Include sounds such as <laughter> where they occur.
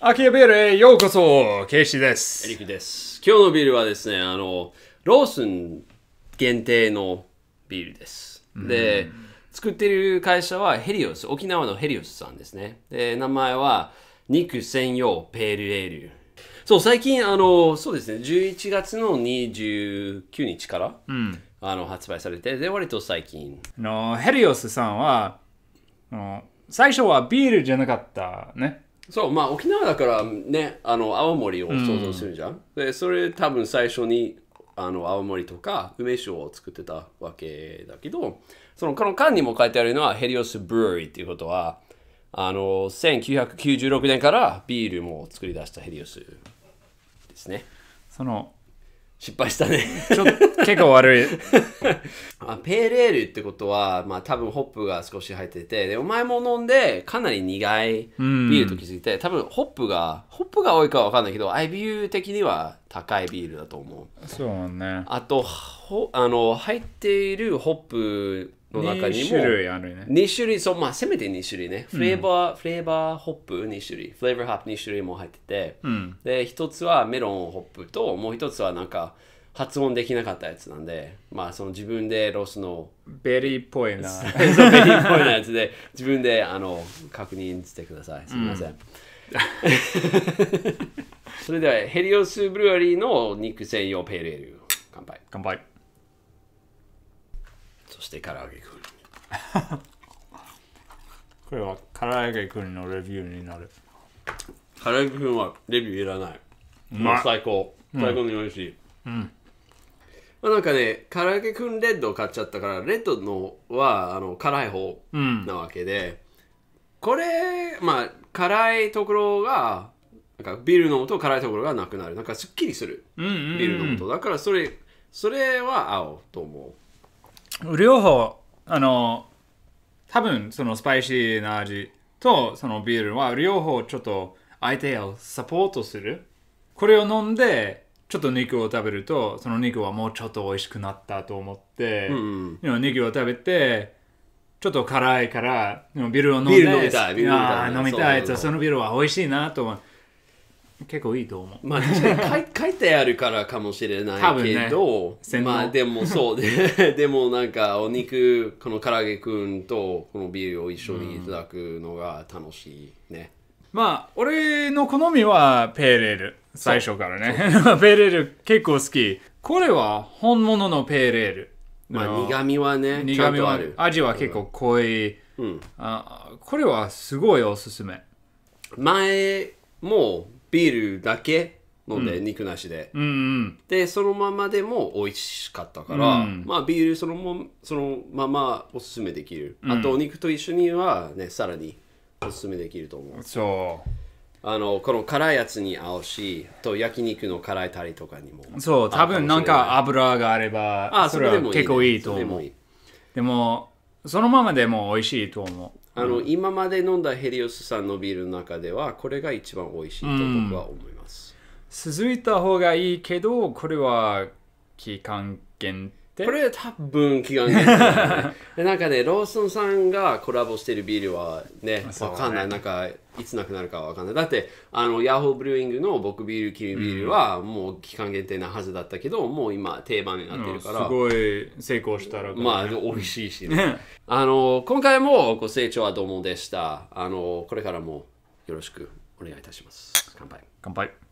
秋葉ビールへようこそケイシです。エリクです。今日のビールはですね、あの、ローソン限定のビールです。で、作っている会社はヘリオス、沖縄のヘリオスさんですね。で、名前は肉専用ペールエール。そう、最近、あの、そうですね、11月の29日から、うん。あの発売されて、で、割と最近。あの、ヘリオスさんは、あの最初はビールじゃなかったね。そうまあ沖縄だからねあの青森を想像するじゃん、うん、でそれ多分最初にあの青森とか梅酒を作ってたわけだけどそのこの缶にも書いてあるのはヘリオス・ブルーリーっていうことはあの1996年からビールも作り出したヘリオスですねその失敗したねちょっと結構悪い <laughs> ペーレールってことは、まあ、多分ホップが少し入っててでお前も飲んでかなり苦いビールと気づいて、うん、多分ホップがホップが多いか分かんないけど IBU 的には高いビールだと思うそうねあとあの入っているホップの中にも2種類あるね2種類そうまあせめて2種類ねフレーバー、うん、フレーバーホップ2種類フレーバーホップ2種類も入ってて、うん、で1つはメロンホップともう1つはなんか発音できなかったやつなんでまあその自分でロスのベリーっぽいな <laughs> そうベリーっぽいなやつで自分であの確認してくださいすみません、うん <laughs> それではヘリオスブルーリーの肉専用ペーレール乾杯乾杯そして唐揚げくん <laughs> これは唐揚げくんのレビューになる唐揚げくんはレビューいらない、もう最高最高に美味しい、うん、まあ、なんかね唐揚げくんレッドを買っちゃったからレッドのはあの辛い方なわけで、うん、これまあ辛いところがなんかビール飲むと辛いところがなくなるなんかすっきりする、うんうんうん、ビール飲むとだからそれそれは合うと思う両方、あの、多分そのスパイシーな味とそのビールは両方ちょっと相手をサポートする。これを飲んで、ちょっと肉を食べると、その肉はもうちょっと美味しくなったと思って、うんうん、肉を食べて、ちょっと辛いから、ビールを飲んで、飲みたい、飲みたい。みたいそのビールは美味しいなと思て。結構いいと思う。まあ <laughs> 書いてあるからかもしれないけど、ね、まあでもそうで <laughs> でもなんかお肉この唐揚げくんとこのビールを一緒にいただくのが楽しいね。うん、まあ俺の好みはペーレール最初からね <laughs> ペーレール結構好きこれは本物のペーレールまあ苦味はね苦味はある味は結構濃い、うん、あこれはすごいおすすめ前もビールだけ飲んで、うん肉なしでうんうんでそのままでも美味しかったから、うんまあビールそのもそのままおすすめできる、あとお肉と一緒にはねさらにおすすめできると思うそあのこの辛いやつに合うしと焼肉の辛いタレとかにもそう多分なんか油があればあそれはでもいい結構いいとで思もういいでもそのままでも美味しいと思うあの、うん、今まで飲んだヘリオスさんのビールの中ではこれが一番美味しいと僕は思います、続いた方がいいけどこれは期間限定ってこれ多分期間限定だ、ね、<laughs> なんかねローソンさんがコラボしてるビールはねわ、かんないなんかいつなくなるかわかんないだってあのヤホーブリューイングの僕ビールキビールはもう期間限定なはずだったけど、うん、もう今定番になってるから、うん、すごい成功したら、ね、まあ美味しいしねあの今回もご清聴はどうもでしたあのこれからもよろしくお願いいたします乾杯乾杯